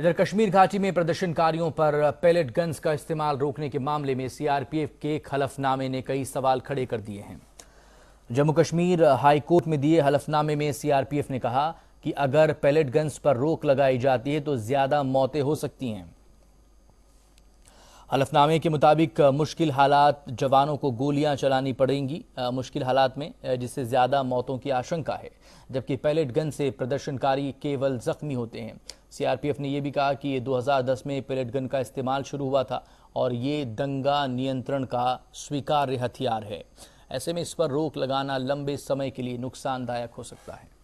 इधर कश्मीर घाटी में प्रदर्शनकारियों पर पैलेट गन्स का इस्तेमाल रोकने के मामले में सीआरपीएफ के हलफनामे ने कई सवाल खड़े कर दिए हैं जम्मू कश्मीर हाई कोर्ट में दिए हलफनामे में सीआरपीएफ ने कहा कि अगर पैलेट गन्स पर रोक लगाई जाती है तो ज्यादा मौतें हो सकती हैं हलफनामे के मुताबिक मुश्किल हालात जवानों को गोलियां चलानी पड़ेंगी मुश्किल हालात में जिससे ज़्यादा मौतों की आशंका है जबकि पैलेट गन से प्रदर्शनकारी केवल जख्मी होते हैं सीआरपीएफ ने यह भी कहा कि ये 2010 में पेलेट गन का इस्तेमाल शुरू हुआ था और ये दंगा नियंत्रण का स्वीकार्य हथियार है ऐसे में इस पर रोक लगाना लंबे समय के लिए नुकसानदायक हो सकता है